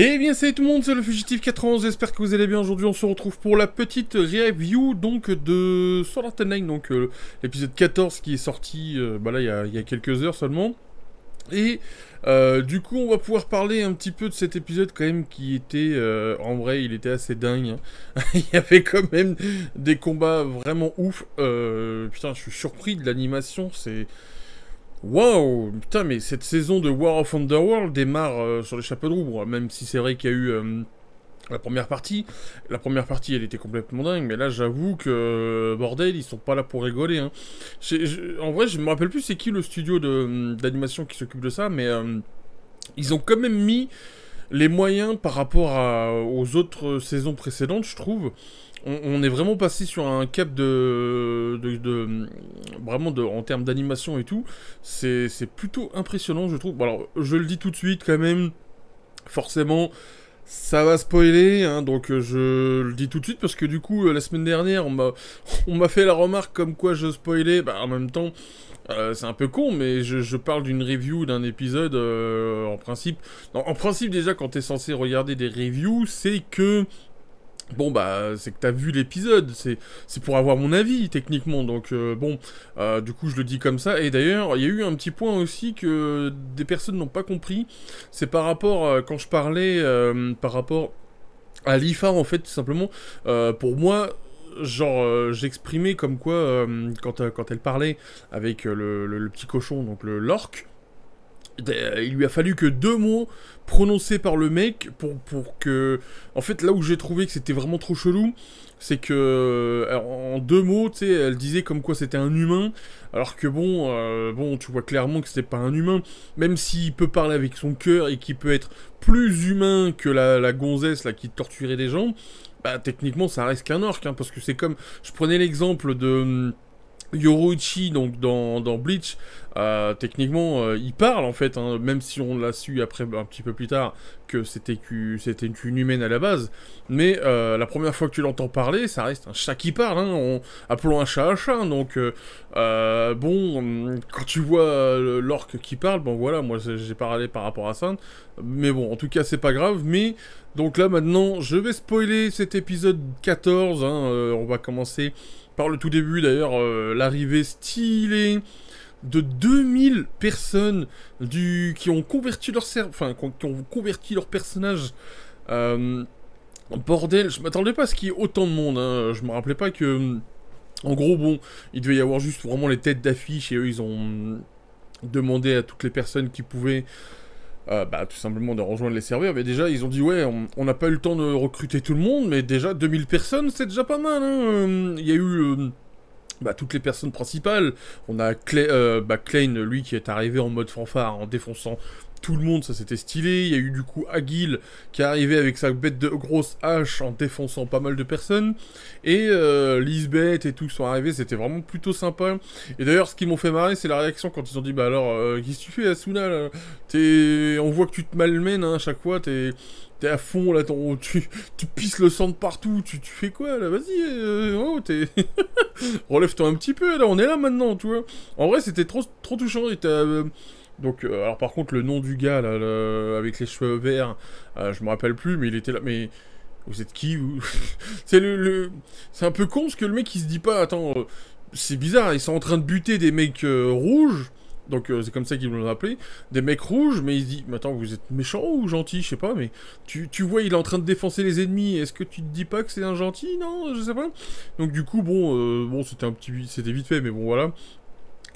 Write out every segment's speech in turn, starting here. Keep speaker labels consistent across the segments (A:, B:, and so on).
A: Et eh bien salut tout le monde, c'est le Fugitif 91, j'espère que vous allez bien, aujourd'hui on se retrouve pour la petite euh, review donc de Sword Art donc euh, l'épisode 14 qui est sorti euh, bah là, il, y a, quelques heures seulement. Et du coup, on va pouvoir parler un petit peu de cet épisode quand même qui était, en vrai, il était assez dingue. Hein. il y avait quand même des combats vraiment ouf. putain, je suis surpris de l'animation. C'est, Wow Putain, mais cette saison de War of Underworld démarre euh, sur les chapeaux de roue, même si c'est vrai qu'il y a eu euh, la première partie. La première partie, elle était complètement dingue, mais là, j'avoue que, euh, bordel, ils sont pas là pour rigoler. Hein. en vrai, je me rappelle plus c'est qui le studio d'animation qui s'occupe de ça, mais ils ont quand même mis les moyens par rapport aux autres euh, saisons précédentes, je trouve, on, est vraiment passé sur un cap de, vraiment de, en termes d'animation et tout. C'est plutôt impressionnant, je trouve. Alors, je le dis tout de suite quand même. Forcément, ça va spoiler, hein, donc euh, je le dis tout de suite parce que du coup euh, la semaine dernière on m'a fait la remarque comme quoi je spoilais, bah en même temps euh, c'est un peu con mais je, je parle d'une review d'un épisode en principe. en principe déjà quand t'es censé regarder des reviews c'est que Bon bah c'est que t'as vu l'épisode, c'est pour avoir mon avis techniquement, donc euh, bon euh, du coup je le dis comme ça. Et d'ailleurs il y a eu un petit point aussi que des personnes n'ont pas compris, c'est par rapport euh, quand je parlais par rapport à Lifa, en fait tout simplement. pour moi genre j'exprimais comme quoi quand, elle parlait avec le, petit cochon donc le l'orc il lui a fallu que deux mots prononcés par le mec pour, pour que... En fait, là où j'ai trouvé que c'était vraiment trop chelou, c'est que... Euh, en deux mots, tu sais, elle disait comme quoi c'était un humain, alors que bon, euh, bon, tu vois clairement que c'était pas un humain, même s'il peut parler avec son cœur et qu'il peut être plus humain que la, la gonzesse là qui torturait des gens, bah techniquement ça reste qu'un orque, hein, parce que c'est comme... Je prenais l'exemple de... Hum, Yoruichi, donc dans, dans Bleach, euh, techniquement, euh, il parle en fait, hein, même si on l'a su après un petit peu plus tard que c'était c'était une, humaine à la base. Mais euh, la première fois que tu l'entends parler, ça reste un chat qui parle. Hein, on, appelons un chat un chat. donc bon, mm, quand tu vois l'orque qui parle, bon voilà, moi j'ai parlé par rapport à ça. Mais bon, en tout cas, c'est pas grave. Mais donc là maintenant, je vais spoiler cet épisode 14. Hein, on va commencer par le tout début d'ailleurs, euh, l'arrivée stylée de 2000 personnes du, qui ont converti leur enfin, qui ont converti leur personnage. en euh, bordel, je m'attendais pas à ce qu'il y ait autant de monde. Hein. Je me rappelais pas que, en gros, bon, il devait y avoir juste vraiment les têtes d'affiche et eux, ils ont mm, demandé à toutes les personnes qui pouvaient euh, bah, tout simplement de rejoindre les serveurs. Mais déjà, ils ont dit, ouais, on n'a pas eu le temps de recruter tout le monde, mais déjà 2000 personnes, c'est déjà pas mal. Hein. Euh, il y a eu... Euh, bah, toutes les personnes principales. On a Clay, euh, bah, Klein, lui, qui est arrivé en mode fanfare, en défonçant tout le monde, ça c'était stylé. Il y a eu du coup Agil qui est arrivé avec sa bête de grosse hache en défonçant pas mal de personnes. Et euh, Lisbeth et tout sont arrivés, c'était vraiment plutôt sympa. Et d'ailleurs, ce qui m'ont fait marrer, c'est la réaction quand ils ont dit Bah alors, euh, qu'est-ce que tu fais, Asuna là On voit que tu te malmènes hein, à chaque fois, t'es t'es à fond là, ton, tu, tu pisses le sang de partout, tu, fais quoi là Vas-y, euh, oh, relève-toi un petit peu là, on est là maintenant, tu vois. En vrai, c'était trop, trop touchant. Et euh, donc, euh, alors par contre, le nom du gars là, avec les cheveux verts, je me rappelle plus, mais il était là, mais. Vous êtes qui C'est le, c'est un peu con ce que le mec il se dit pas attends c'est bizarre ils sont en train de buter des mecs rouges donc euh, c'est comme ça qu'ils l'ont appelé. Des mecs rouges, mais il se dit, mais attends, vous êtes méchant ou gentil, je sais pas, mais tu, vois, il est en train de défoncer les ennemis, est-ce que tu te dis pas que c'est un gentil Non, je sais pas. Donc du coup, bon, euh, bon c'était un petit... C'était vite fait, mais bon, voilà.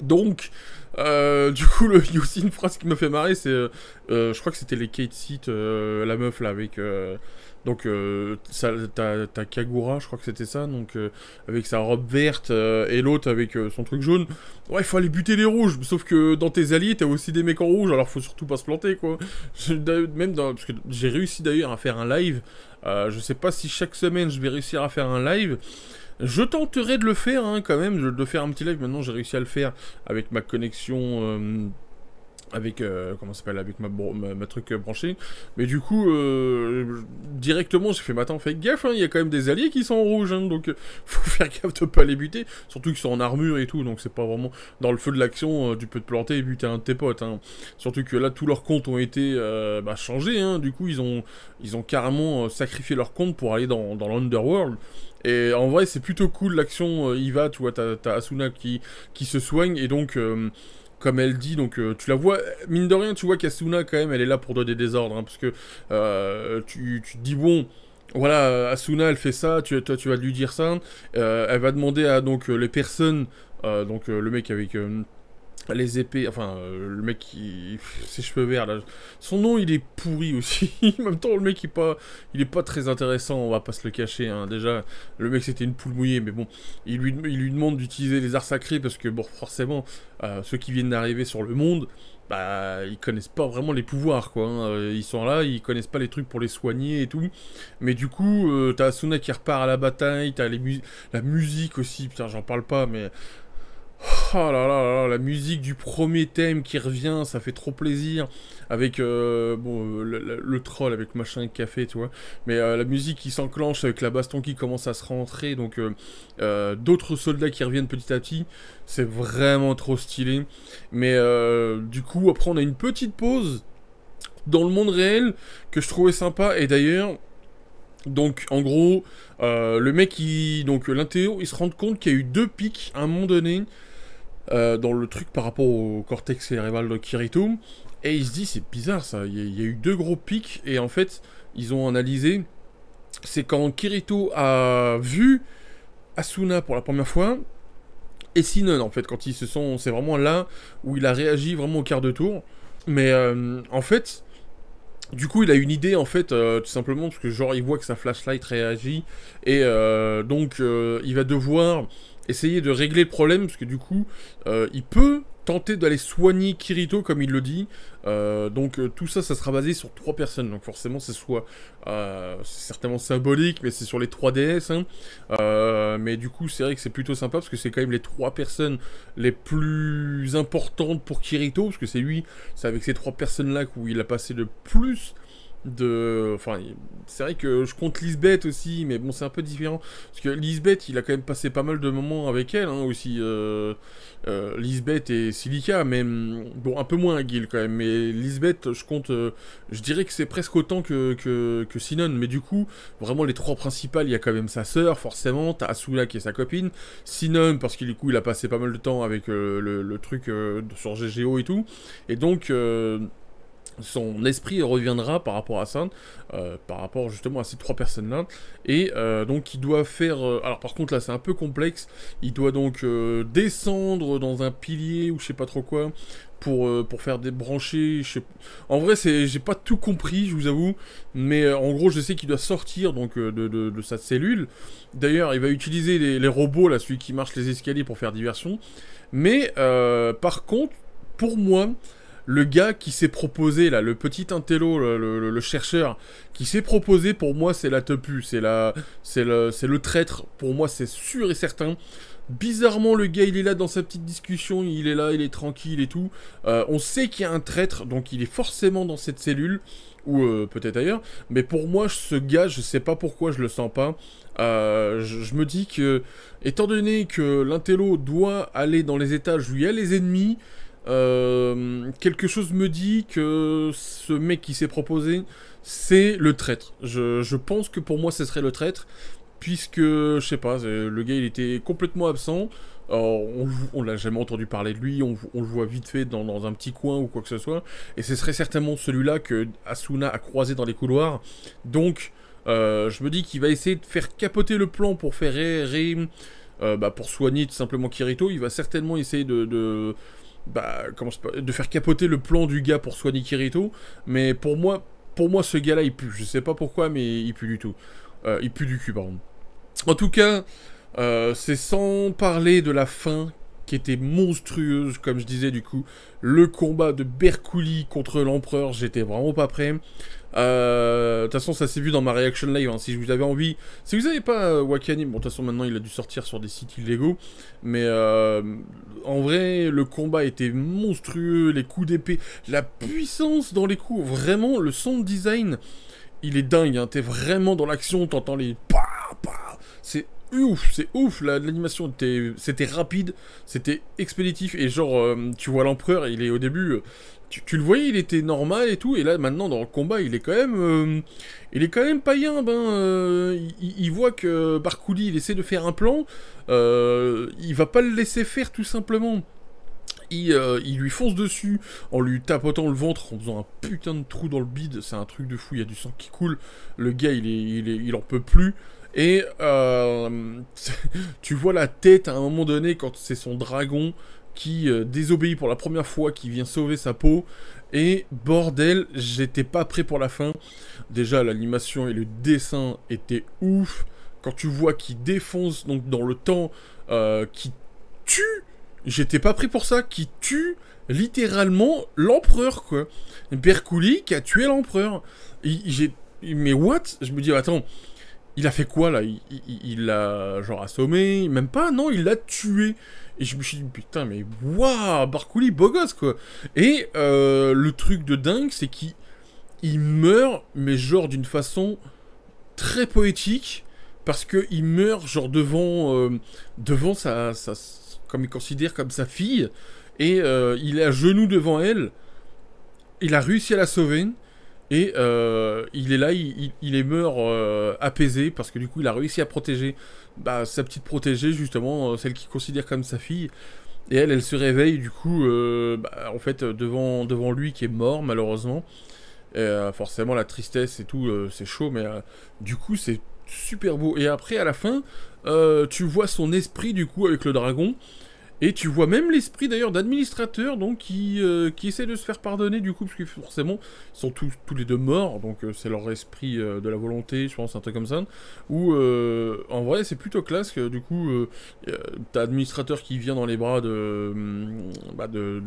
A: Donc, euh, du coup, il y a aussi une phrase qui me fait marrer, c'est... je crois que c'était les Kate Seat, la meuf là, avec... Donc, euh, t'as Kagura, je crois que c'était ça, donc euh, avec sa robe verte euh, et l'autre avec son truc jaune. Ouais, il faut aller buter les rouges, sauf que dans tes alliés, t'as aussi des mecs en rouge, alors faut surtout pas se planter, quoi. même dans, parce que j'ai réussi d'ailleurs à faire un live. je sais pas si chaque semaine je vais réussir à faire un live. Je tenterai de le faire, hein, quand même, de faire un petit live. Maintenant, j'ai réussi à le faire avec ma connexion avec euh, comment s'appelle avec ma, ma, truc euh, branché mais du coup euh, directement j'ai fait matin fais gaffe hein, il y a quand même des alliés qui sont en rouge hein, donc faut faire gaffe de pas les buter surtout qu'ils sont en armure et tout donc c'est pas vraiment dans le feu de l'action tu peux te planter et buter un de tes potes hein. surtout que là tous leurs comptes ont été bah, changés hein. du coup ils ont ils ont carrément sacrifié leurs comptes pour aller dans, dans l'underworld et en vrai c'est plutôt cool l'action y va tu vois t'as Asuna qui qui se soigne et donc comme elle dit, donc euh, tu la vois, mine de rien, tu vois qu'Asuna, quand même, elle est là pour donner des ordres, hein, parce que euh, tu, te dis, bon, voilà, Asuna, elle fait ça, tu, toi, tu vas lui dire ça, euh, elle va demander à donc les personnes, donc le mec avec les épées, enfin, euh, le mec qui. ses cheveux verts là. Son nom il est pourri aussi. en même temps, le mec il est, pas, il est pas très intéressant, on va pas se le cacher. Hein. Déjà, le mec c'était une poule mouillée, mais bon, il lui, lui demande d'utiliser les arts sacrés parce que, bon, forcément, euh, ceux qui viennent d'arriver sur le monde, bah, ils connaissent pas vraiment les pouvoirs, quoi. Hein. Euh, ils sont là, ils connaissent pas les trucs pour les soigner et tout. Mais du coup, t'as Asuna qui repart à la bataille, t'as mu la musique aussi, putain, j'en parle pas, mais Oh là là, là la musique du premier thème qui revient, ça fait trop plaisir. Avec euh, bon, euh, le, troll, avec machin café, tu vois. Mais euh, la musique qui s'enclenche, avec la baston qui commence à se rentrer. Donc d'autres soldats qui reviennent petit à petit. C'est vraiment trop stylé. Mais du coup, après, on a une petite pause dans le monde réel que je trouvais sympa. Et d'ailleurs, donc en gros, le mec, il, donc l'intéo, il se rend compte qu'il y a eu deux pics à un moment donné. Euh, dans le truc par rapport au cortex cérébral de Kirito, Et il se dit, c'est bizarre ça, il y, a, eu deux gros pics, et en fait, ils ont analysé, c'est quand Kirito a vu Asuna pour la première fois, et Sinon en fait, quand ils se sont, c'est vraiment là où il a réagi vraiment au quart de tour. Mais euh, en fait, du coup, il a une idée en fait, euh, tout simplement parce que genre il voit que sa flashlight réagit et donc il va devoir essayer de régler le problème, parce que du coup, euh, il peut tenter d'aller soigner Kirito comme il le dit. Euh, donc euh, tout ça, ça sera basé sur trois personnes. Donc forcément, c'est soit certainement symbolique, mais c'est sur les 3DS. Hein. mais du coup, c'est vrai que c'est plutôt sympa parce que c'est quand même les trois personnes les plus importantes pour Kirito, parce que c'est lui, c'est avec ces trois personnes-là qu'il a passé le plus de. Enfin, c'est vrai que je compte Lisbeth aussi, mais bon, c'est un peu différent. Parce que Lisbeth, il a quand même passé pas mal de moments avec elle, hein, aussi. Euh, euh, Lisbeth et Silica, mais mm, bon, un peu moins Gil quand même. Mais Lisbeth, je compte. Euh, je dirais que c'est presque autant que, que, Sinon, mais du coup, vraiment les trois principales, il y a quand même sa sœur, forcément. T'as Asula qui est sa copine. Sinon, parce qu'il coup, il a passé pas mal de temps avec le, le, truc sur GGO et tout. Et donc son esprit reviendra par rapport à ça, euh, par rapport justement à ces trois personnes-là, et euh, donc il doit faire, euh, alors par contre là c'est un peu complexe, il doit donc descendre dans un pilier ou je sais pas trop quoi, pour, pour faire des branchés. en vrai c'est, j'ai pas tout compris je vous avoue, mais en gros je sais qu'il doit sortir donc de, de, sa cellule, d'ailleurs il va utiliser les, les, robots là, celui qui marche les escaliers pour faire diversion, mais par contre, pour moi, le gars qui s'est proposé, là, le petit intello, le, chercheur, qui s'est proposé, pour moi, c'est la tepu, c'est la, c'est le, le traître, pour moi, c'est sûr et certain. Bizarrement, le gars, il est là dans sa petite discussion, il est là, il est tranquille et tout. Euh, on sait qu'il y a un traître, donc il est forcément dans cette cellule, ou euh, peut-être ailleurs. Mais pour moi, ce gars, je sais pas pourquoi, je le sens pas. Euh, je, je, me dis que, étant donné que l'intello doit aller dans les étages où il y a les ennemis, euh, quelque chose me dit que ce mec qui s'est proposé, c'est le traître. Je, pense que pour moi, ce serait le traître, puisque, je sais pas, le gars, il était complètement absent. on, l'a jamais entendu parler de lui, on, le voit vite fait dans, un petit coin ou quoi que ce soit. Et ce serait certainement celui-là que Asuna a croisé dans les couloirs. Donc, euh, je me dis qu'il va essayer de faire capoter le plan pour faire ré, euh, bah, pour soigner tout simplement Kirito. Il va certainement essayer de bah, de faire capoter le plan du gars pour soigner Kirito. Mais pour moi, pour moi ce gars-là, il pue. Je sais pas pourquoi, mais il pue du tout. Euh, il pue du cul, pardon. En tout cas, euh, c'est sans parler de la fin qui était monstrueuse, comme je disais du coup. Le combat de Bercouli contre l'Empereur, j'étais vraiment pas prêt. Euh, de toute façon, ça s'est vu dans ma reaction live. Hein. Si vous avez envie, si vous n'avez pas euh, Wakani, bon, de toute façon, maintenant il a dû sortir sur des sites illégaux. Mais euh, en vrai, le combat était monstrueux. Les coups d'épée, la puissance dans les coups, vraiment, le de design, il est dingue. Hein. T'es vraiment dans l'action, t'entends les. C'est ouf, c'est ouf, l'animation c'était rapide, c'était expéditif, et genre, euh, tu vois l'empereur, il est au début, euh, tu, le voyais, il était normal et tout, et là maintenant dans le combat, il est quand même, euh, il est quand même païen, ben, il, voit que Barkouli, il essaie de faire un plan, il va pas le laisser faire tout simplement. Il, il, lui fonce dessus en lui tapotant le ventre, en faisant un putain de trou dans le bide. C'est un truc de fou, il y a du sang qui coule. Le gars, il, est, il, est, il en peut plus. Et euh, tu vois la tête à un moment donné quand c'est son dragon qui euh, désobéit pour la première fois, qui vient sauver sa peau. Et bordel, j'étais pas prêt pour la fin. Déjà, l'animation et le dessin étaient ouf. Quand tu vois qui défonce, donc dans le temps, euh, qui tue, j'étais pas prêt pour ça, qui tue littéralement l'empereur, quoi. Bercouli qui a tué l'empereur. Mais what Je me dis, attends, il a fait quoi là il, l'a genre assommé, même pas, non, il l'a tué. Et je me suis dit putain mais waouh, Barcouli beau gosse quoi. Et euh, le truc de dingue c'est qu'il meurt mais genre d'une façon très poétique parce que il meurt genre devant euh, devant sa, sa, comme il considère comme sa fille et euh, il est à genoux devant elle. Il a réussi à la sauver et euh, il est là, il, il, est meurt euh, apaisé parce que du coup il a réussi à protéger bah, sa petite protégée, justement, euh, celle qu'il considère comme sa fille. Et elle, elle se réveille du coup, bah, en fait, devant, devant lui qui est mort malheureusement. forcément, la tristesse et tout, c'est chaud, mais du coup, c'est super beau. Et après, à la fin, tu vois son esprit du coup avec le dragon et tu vois même l'esprit d'ailleurs d'administrateur donc euh, qui, essaie de se faire pardonner du coup, parce que forcément, ils sont tous, tous les deux morts, donc euh, c'est leur esprit euh, de la volonté, je pense, un truc comme ça. Ou en vrai, c'est plutôt classe que du coup, t'as administrateur qui vient dans les bras de, mm, bah, de,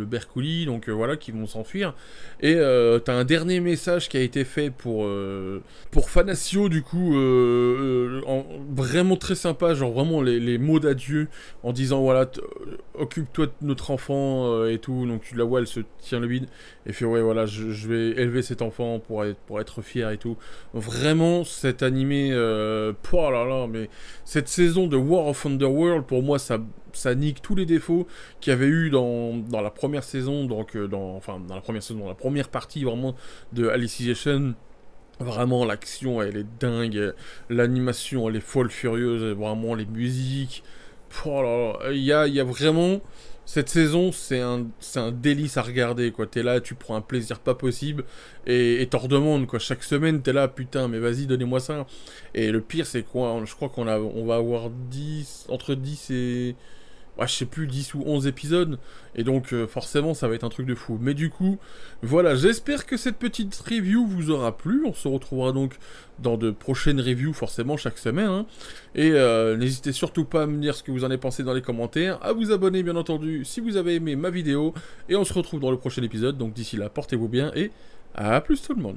A: donc voilà, qui vont s'enfuir. Et t'as un dernier message qui a été fait pour, pour Fanacio, du coup, en, vraiment très sympa, genre vraiment les mots d'adieu en disant voilà occupe-toi de notre enfant euh, et tout. Donc tu la vois, elle se tient le bide. Et fait, ouais, voilà, je, vais élever cet enfant pour être, pour être fier et tout. Vraiment, cet animé, euh, mais cette saison de War of Underworld, pour moi, ça, ça nique tous les défauts qu'il y avait eu dans, la première saison, donc euh, dans, enfin, dans la première saison, dans la première partie vraiment de Alicization. Vraiment, l'action, elle est dingue. L'animation, elle est folle furieuse. Vraiment, les musiques. Oh il y a, vraiment... Cette saison, c'est un, un délice à regarder, quoi. T'es là, tu prends un plaisir pas possible, et t'en redemandes, quoi. Chaque semaine, t'es là, putain, mais vas-y, donnez-moi ça. Et le pire, c'est quoi Je crois qu'on on va avoir 10, entre 10 et ouais, je sais plus, 10 ou 11 épisodes. Et donc, euh, forcément, ça va être un truc de fou. Mais du coup, voilà, j'espère que cette petite review vous aura plu. On se retrouvera donc dans de prochaines reviews, forcément, chaque semaine. Hein. Et euh, n'hésitez surtout pas à me dire ce que vous en avez pensé dans les commentaires, à vous abonner, bien entendu, si vous avez aimé ma vidéo. Et on se retrouve dans le prochain épisode. Donc, d'ici là, portez-vous bien et à plus tout le monde.